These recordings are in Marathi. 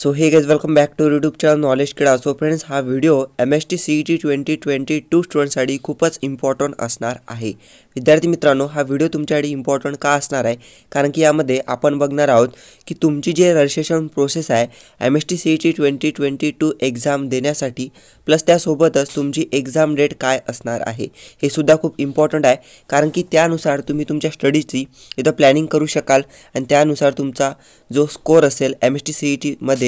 so hey guys welcome back to YouTube channel knowledge Krida so friends हा video M S T C T twenty twenty two स्टुडंटसाठी खूपच इम्पॉर्टंट असणार आहे विद्यार्थी मित्रांनो हा व्हिडिओ तुमच्यासाठी इम्पॉर्टंट का असणार आहे कारण की यामध्ये आपण बघणार आहोत की तुमची जे रजिस्ट्रेशन प्रोसेस आहे M S T C T twenty twenty two exam देण्यासाठी प्लस त्यासोबतच तुमची एक्झाम डेट काय असणार आहे हे सुद्धा खूप इम्पॉर्टंट आहे कारण की त्यानुसार तुम्ही तुमच्या स्टडीची इथं प्लॅनिंग करू शकाल आणि त्यानुसार तुमचा जो स्कोर असेल M S T C E टीमध्ये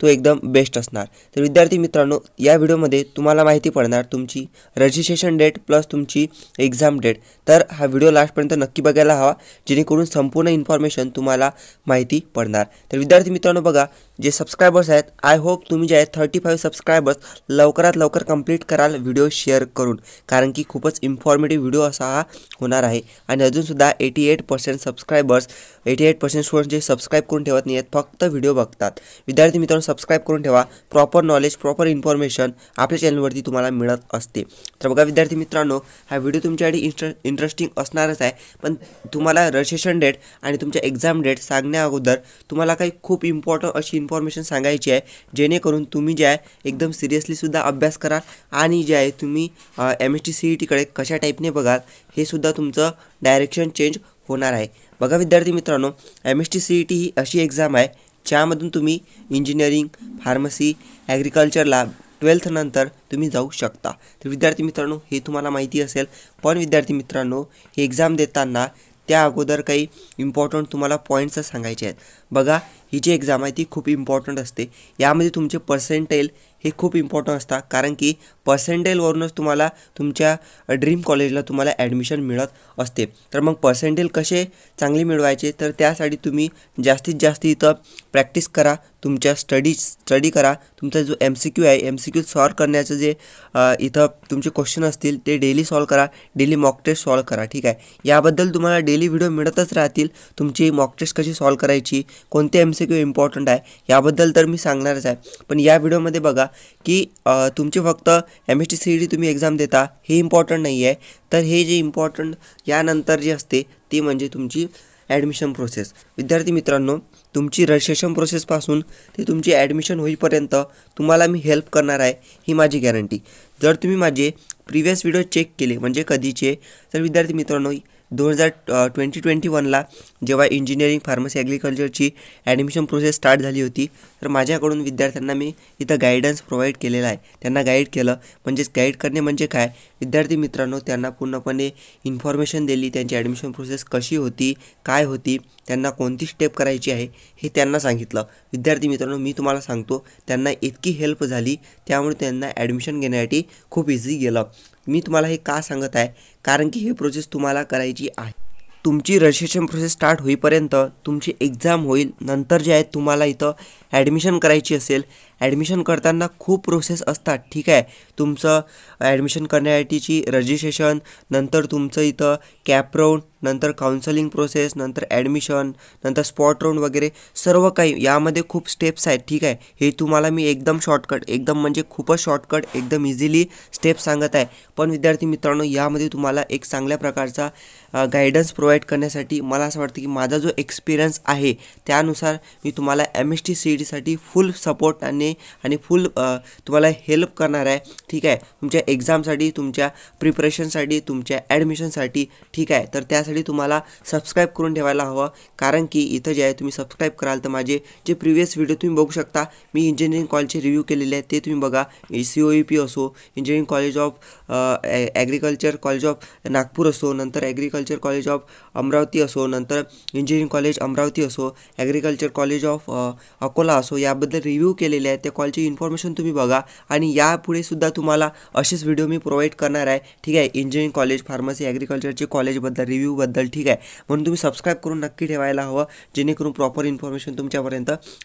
तो एकदम बेस्ट असणार तर विद्यार्थी मित्रांनो या व्हिडिओमध्ये तुम्हाला माहिती पडणार तुमची रजिस्ट्रेशन डेट प्लस तुमची एक्झाम डेट तर हा व्हिडिओ लास्टपर्यंत नक्की बघायला हवा जेणेकरून संपूर्ण इन्फॉर्मेशन तुम्हाला माहिती पडणार तर विद्यार्थी मित्रांनो बघा जे सबस्क्रायबर्स आहेत आय होप तुम्ही जे आहेत थर्टी फाईव्ह सबस्क्रायबर्स लवकरात लवकर कंप्लीट कराल व्हिडिओ शेअर करून कारण की खूपच इन्फॉर्मेटिव्ह व्हिडिओ असा हा होणार आहे आणि अजूनसुद्धा eighty eight percent subscribers eighty eight percent student जे सबस्क्राईब करून ठेवत नाही आहेत फक्त व्हिडिओ बघतात विद्यार्थी मित्रांनो सबस्क्राईब करून ठेवा प्रॉपर नॉलेज प्रॉपर इन्फॉर्मेशन आपल्या चॅनलवरती तुम्हाला मिळत असते तर बघा विद्यार्थी मित्रांनो हा व्हिडिओ तुमच्यासाठी इंट्र इंटरेस्टिंग असणारच आहे पण तुम्हाला रजिस्ट्रेशन डेट आणि तुमच्या एक्झाम डेट सांगण्या अगोदर तुम्हाला काही खूप इम्पॉर्टंट अशी इन्फॉर्मेशन सांगायची आहे जेणेकरून तुम्ही जे आहे एकदम सिरियसलीसुद्धा अभ्यास कराल आणि जे आहे तुम्ही M S T C E टीकडे कशा टाईपने बघाल हे सुद्धा तुमचं डायरेक्शन चेंज होणार आहे बघा विद्यार्थी मित्रांनो M S T C E T ही अशी एक्झाम आहे ज्यामधून तुम्ही इंजिनिअरिंग फार्मसी ॲग्रिकल्चरला ट्वेल्थनंतर तुम्ही जाऊ शकता तर विद्यार्थी मित्रांनो हे तुम्हाला माहिती असेल पण विद्यार्थी मित्रांनो हे एक्झाम देताना त्या अगोदर काही इम्पॉर्टंट तुम्हाला पॉईंट्स सांगायचे आहेत बघा ही जी एक्झाम आहे ती खूप इम्पॉर्टंट असते यामध्ये तुमचे पर्सेंटेल हे खूप इम्पॉर्टंट असतात कारण की पर्सेंटेलवरूनच तुम्हाला तुमच्या ड्रीम कॉलेजला तुम्हाला ॲडमिशन मिळत असते तर मग पर्सेंटेल कसे चांगले मिळवायचे तर त्यासाठी तुम्ही जास्तीत जास्त इथं प्रॅक्टिस करा तुमच्या स्टडी स्टडी करा तुमचा जो एम सी क्यू आहे एम सी क्यू सॉल्व करण्याचं जे इथं तुमचे क्वेश्चन असतील ते डेली सॉल्व करा डेली मॉक टेस्ट सॉल्व करा ठीक आहे याबद्दल तुम्हाला डेली व्हिडिओ मिळतच राहतील तुमची मॉक टेस्ट कशी सॉल्व करायची कोणते एम सी क्यू इम्पॉर्टंट आहे याबद्दल तर मी सांगणारच आहे पण या व्हिडिओमध्ये बघा की तुमचे फक्त M S T C D तुम्ही एक्झाम देता हे इम्पॉर्टंट नाही आहे तर हे जे इम्पॉर्टंट यानंतर जे असते ते म्हणजे तुमची ॲडमिशन प्रोसेस विद्यार्थी मित्रांनो तुमची रजिस्ट्रेशन प्रोसेसपासून ते तुमची ॲडमिशन होईपर्यंत तुम्हाला मी हेल्प करणार आहे ही माझी गॅरंटी जर तुम्ही माझे प्रिव्हियस व्हिडिओ चेक केले म्हणजे कधीचे तर विद्यार्थी मित्रांनो दोन हजार ट्वेंटी ट्वेंटी वनला जेव्हा इंजिनिअरिंग फार्मसी ॲग्रिकल्चरची ॲडमिशन प्रोसेस स्टार्ट झाली होती तर माझ्याकडून विद्यार्थ्यांना मी इथं गायडन्स प्रोव्हाइड केलेला आहे त्यांना गाईड केलं म्हणजेच गाईड करणे म्हणजे काय विद्यार्थी मित्रांनो त्यांना पूर्णपणे इन्फॉर्मेशन दिली त्यांची ॲडमिशन प्रोसेस कशी होती काय होती त्यांना कोणती स्टेप करायची आहे हे त्यांना सांगितलं विद्यार्थी मित्रांनो मी तुम्हाला सांगतो त्यांना इतकी हेल्प झाली त्यामुळे त्यांना ॲडमिशन घेण्यासाठी खूप इझी गेलं मी तुम्हाला हे का सांगत आहे कारण की हे प्रोसेस तुम्हाला करायची आहे तुमची रजिस्ट्रेशन प्रोसेस स्टार्ट होईपर्यंत तुमची एक्झाम होईल नंतर जे आहे तुम्हाला इथं ॲडमिशन करायची असेल ॲडमिशन करताना खूप प्रोसेस असतात ठीक आहे तुमचं ॲडमिशन करण्यासाठीची रजिस्ट्रेशन नंतर तुमचं इथं कॅप राऊंड नंतर काउन्सलिंग प्रोसेस नंतर ॲडमिशन नंतर स्पॉट राऊंड वगैरे सर्व काही यामध्ये खूप स्टेप्स आहेत ठीक आहे हे तुम्हाला मी एकदम शॉर्टकट एकदम म्हणजे खूपच शॉर्टकट एकदम इझिली स्टेप सांगत आहे पण विद्यार्थी मित्रांनो यामध्ये तुम्हाला एक चांगल्या प्रकारचा गायडन्स प्रोव्हाइड करण्यासाठी मला असं वाटतं की माझा जो एक्सपिरियन्स आहे त्यानुसार मी तुम्हाला एम एस टी सी ईसाठी फुल सपोर्ट आणि आणि फुल तुम्हाला हेल्प करणार आहे ठीक आहे तुमच्या एक्झामसाठी तुमच्या प्रिपरेशनसाठी तुमच्या ॲडमिशनसाठी ठीक आहे तर त्यासाठी तुम्हाला सबस्क्राईब करून ठेवायला हवं कारण की इथं जे आहे तुम्ही सबस्क्राईब कराल तर माझे जे प्रीवियस व्हिडिओ तुम्ही बघू शकता मी इंजिनिअरिंग कॉलेजचे रिव्ह्यू केलेले आहेत ते तुम्ही बघा सी ओ पी असो engineering college of agriculture college of Nagpur असो नंतर ॲग्रिकल्चर कॉलेज ऑफ अमरावती असो नंतर इंजिनिअरिंग कॉलेज अमरावती असो ॲग्रिकल्चर कॉलेज ऑफ अकोला असो याबद्दल रिव्ह्यू केलेले आहेत त्या कॉलची इन्फॉर्मेशन तुम्ही बघा आणि यापुढे वीडियो तुम्हाला असेच व्हिडिओ मी प्रोव्हाइड करणार आहे ठीक है इंजीनियरिंग कॉलेज फार्मसी के कॉलेजबद्दल रिव्यूबल ठीक है म्हणून तुम्हें सब्सक्राइब करून नक्की ठेवायला जेनेकर प्रॉपर इन्फॉर्मेशन तुम्हारे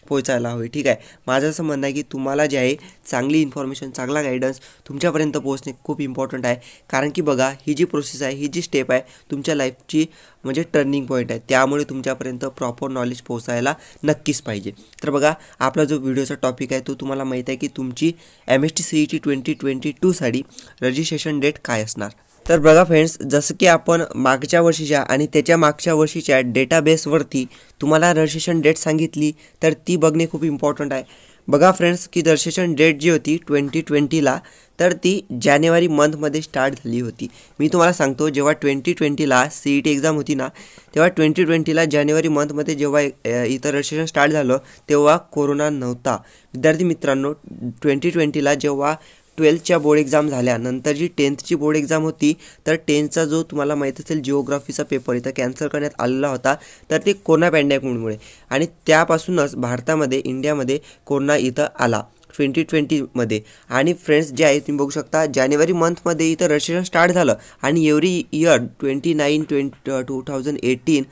पोचा हवी ठीक है मजा असं म्हणणं आहे की तुम्हाला जे है चांगली इन्फॉर्मेशन चांगला गाइडन्स तुमच्यापर्यंत पोचने खूब इम्पॉर्टंट है कारण कि बगा हि जी प्रोसेस है ही जी स्टेप है तुम्हार लाइफ की म्हणजे टर्निंग पॉईंट आहे त्यामुळे तुमच्यापर्यंत प्रॉपर नॉलेज पोहोचायला नक्कीच पाहिजे तर बघा आपला जो व्हिडिओचा टॉपिक आहे तो तुम्हाला माहीत आहे की तुमची M S T T twenty twenty टूसाठी रजिस्ट्रेशन डेट काय असणार तर बघा फ्रेंड्स जसं की आपण मागच्या वर्षीच्या आणि त्याच्या मागच्या वर्षीच्या डेटाबेसवरती तुम्हाला रजिस्ट्रेशन डेट सांगितली तर ती बघणे खूप इम्पॉर्टंट आहे बगा फ्रेंड्स की रजिस्ट्रेशन डेट जी होती ट्वेंटी ट्वेंटीला तर ती जानेवारी मंथमध्ये स्टार्ट झाली होती मी तुम्हारा सांगतो जेव ट्वेंटी ट्वेंटीला ई टी एक्झाम होती ना तेव्हा ट्वेंटी ट्वेंटीला जानेवारी मंथ मंथमध्ये जेव इतर रजिस्ट्रेशन स्टार्ट कोरोना नव्हता विद्यार्थी मित्रांनो ट्वेंटी ट्वेंटीला जेव्हा ट्वेल्थच्या बोर्ड एक्झाम झाल्यानंतर जी टेन्थची बोर्ड एक्झाम होती तर टेन्थचा जो तुम्हाला माहीत असेल जिओग्राफीचा पेपर इथं कॅन्सल करण्यात आलेला होता तर ते कोरोना पॅन्डेमिकमुळे आणि त्यापासूनच भारतामध्ये इंडियामध्ये कोरोना इथं आला ट्वेंटी ट्वेंटीमध्ये आणि फ्रेंड्स जे आहे तुम्ही बघू शकता जानेवारी मंथमध्ये इथं रजिस्ट्रेशन स्टार्ट झालं आणि every year twenty nine twenty two thousand eighteen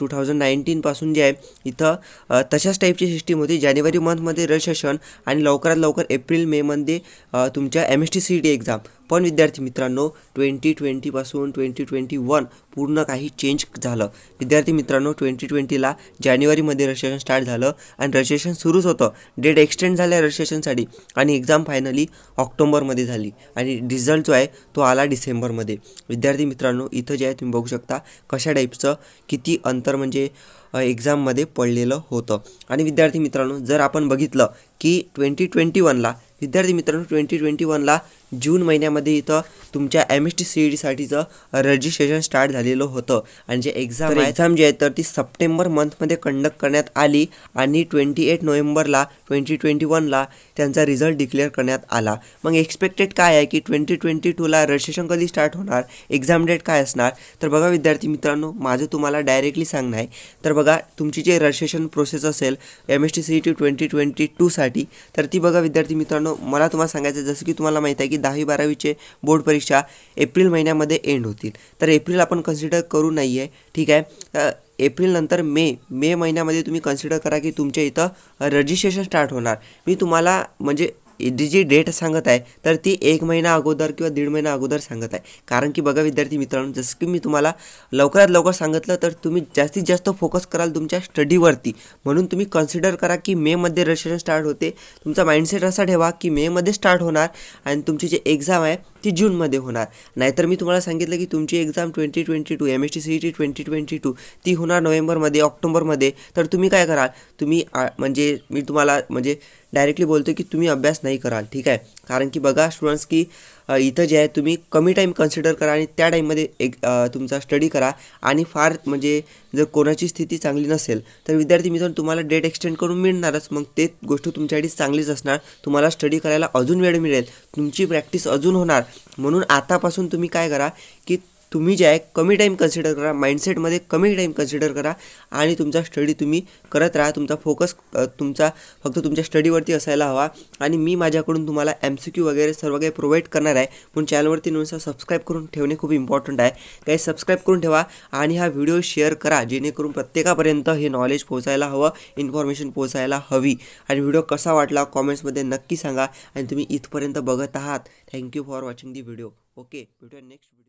two thousand नाईन्टीनपासून जे आहे इथं तशाच टाईपची सिस्टीम होती जानेवारी मंथमध्ये रजिस्ट्रेशन आणि लवकरात लवकर एप्रिल मेमध्ये तुमच्या M S T C T exam पण विद्यार्थी मित्रांनो ट्वेंटी ट्वेंटीपासून ट्वेंटी ट्वेंटी वन पूर्ण काही चेंज झालं विद्यार्थी मित्रांनो ट्वेंटी ट्वेंटीला जानेवारीमध्ये रजिस्ट्रेशन स्टार्ट झालं आणि रजिस्ट्रेशन सुरूच होतं डेट एक्सटेंड आहे रजिस्ट्रेशनसाठी आणि एक्झाम फायनली ऑक्टोबरमध्ये झाली आणि रिझल्ट जो आहे तो आला डिसेंबरमध्ये विद्यार्थी मित्रांनो इथं जे आहे तुम्ही बघू शकता कशा टाईपचं किती अंतर म्हणजे एक्झाममध्ये पडलेलं होतं आणि विद्यार्थी मित्रांनो जर आपण बघितलं की ट्वेंटी ट्वेंटी वनला विद्यार्थी मित्रांनो ट्वेंटी ट्वेंटी वनला जून महिन्यामध्ये इथं तुमच्या M S T C E डीसाठीचं रजिस्ट्रेशन स्टार्ट झालेलं होतं आणि जे एक्झाम एक्झाम जी आहे तर ती सप्टेंबर मंथमध्ये कंडक्ट करण्यात आली आणि ट्वेंटी एट नोव्हेंबरला ट्वेंटी ट्वेंटी वनला त्यांचा रिझल्ट डिक्लेअर करण्यात आला मग एक्सपेक्टेड काय आहे की ट्वेंटी ट्वेंटी टूला रजिस्ट्रेशन कधी स्टार्ट होणार एक्झाम डेट काय असणार तर बघा विद्यार्थी मित्रांनो माझं तुम्हाला डायरेक्टली सांगणं आहे तर बघा तुमची जे रजिस्ट्रेशन प्रोसेस असेल M S T C E T twenty twenty टूसाठी तर ती बघा विद्यार्थी मित्रांनो मला तुम्हाला सांगायचं जसं की तुम्हाला माहिती आहे की दहावी बारावीचे बोर्ड परीक्षा एप्रिल महिन्यामध्ये एंड होतील तर एप्रिल आपण कन्सिडर करू नाही आहे ठीक आहे एप्रिलनंतर मे मे महिन्यामध्ये तुम्ही कन्सिडर करा की तुमच्या इथं रजिस्ट्रेशन स्टार्ट होणार मी तुम्हाला म्हणजे जी डेट सांगत आहे तर ती एक महिना अगोदर किंवा दीड महिना अगोदर सांगत आहे कारण की बघा विद्यार्थी मित्रांनो जसं की मी तुम्हाला लवकरात लवकर सांगितलं तर तुम्ही जास्तीत जास्त फोकस कराल तुमच्या स्टडीवरती म्हणून तुम्ही कन्सिडर करा की मेमध्ये रजिस्ट्रेशन स्टार्ट होते तुमचा माइंडसेट असा ठेवा की मेमध्ये स्टार्ट होणार आणि तुमची जी एक्झाम आहे ती जूनमध्ये होणार नाहीतर मी तुम्हाला सांगितलं की तुमची exam twenty twenty two M S T C T twenty twenty two ती होणार नोव्हेंबरमध्ये ऑक्टोबरमध्ये तर तुम्ही काय कराल तुम्ही म्हणजे मी तुम्हाला म्हणजे डायरेक्टली बोलतो की तुम्ही अभ्यास नाही कराल ठीक आहे कारण की बघा स्टुडंट्स की इथं जे आहे तुम्ही कमी टाईम कन्सिडर करा आणि त्या टाईममध्ये एक तुमचा स्टडी करा आणि फार म्हणजे जर कोणाची स्थिती चांगली नसेल तर विद्यार्थी मित्रांनो तुम्हाला डेट एक्सटेंड करून मिळणारच मग ते गोष्ट तुमच्यासाठी चांगलीच असणार तुम्हाला स्टडी करायला अजून वेळ मिळेल तुमची प्रॅक्टिस अजून होणार म्हणून आतापासून तुम्ही काय करा की तुम्ही जे आहे कमी टाईम कन्सिडर करा माइंडसेटमध्ये कमी टाईम कन्सिडर करा आणि तुमचा स्टडी तुम्ही करत राहा तुमचा फोकस तुमचा फक्त तुमच्या स्टडीवरती असायला हवा आणि मी माझ्याकडून तुम्हाला एम सी क्यू वगैरे सर्व काही प्रोव्हाइड करणार आहे पण चॅनलवरती नवीन सबस्क्राईब करून ठेवणे खूप इम्पॉर्टंट आहे काही सबस्क्राईब करून ठेवा आणि हा व्हिडिओ शेअर करा जेणेकरून प्रत्येकापर्यंत हे नॉलेज पोहोचायला हवं इन्फॉर्मेशन पोहोचायला हवी आणि व्हिडिओ कसा वाटला कॉमेंट्समध्ये नक्की सांगा आणि तुम्ही इथपर्यंत बघत आहात thank you for watching the video okay भेटूया नेक्स्ट